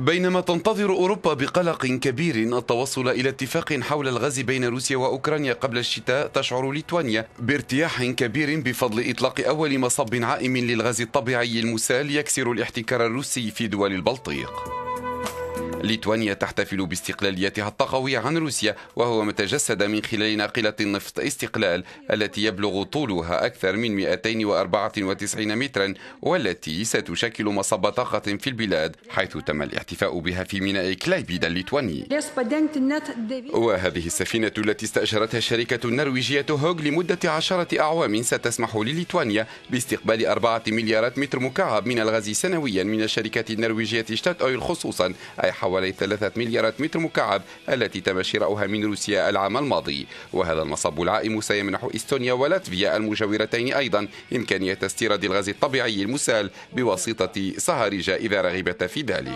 بينما تنتظر أوروبا بقلق كبير التوصل إلى اتفاق حول الغاز بين روسيا وأوكرانيا قبل الشتاء تشعر ليتوانيا بارتياح كبير بفضل إطلاق أول مصب عائم للغاز الطبيعي المسال يكسر الاحتكار الروسي في دول البلطيق ليتوانيا تحتفل باستقلاليتها الطاقوية عن روسيا وهو ما تجسد من خلال ناقلة النفط استقلال التي يبلغ طولها أكثر من 294 مترا والتي ستشكل مصب طاقة في البلاد حيث تم الاحتفاء بها في ميناء كلايبيدا الليتواني وهذه السفينة التي استأجرتها الشركة النرويجية هوغ لمدة عشرة أعوام ستسمح لليتوانيا باستقبال أربعة مليارات متر مكعب من الغاز سنويا من الشركة النرويجية شتات أويل خصوصا أي حوالي حوالي ثلاثة مليارات متر مكعب التي تم شراؤها من روسيا العام الماضي وهذا المصب العائم سيمنح استونيا ولاتفيا المجاورتين أيضا إمكانية استيراد الغاز الطبيعي المسال بواسطة سهارجة إذا رغبت في ذلك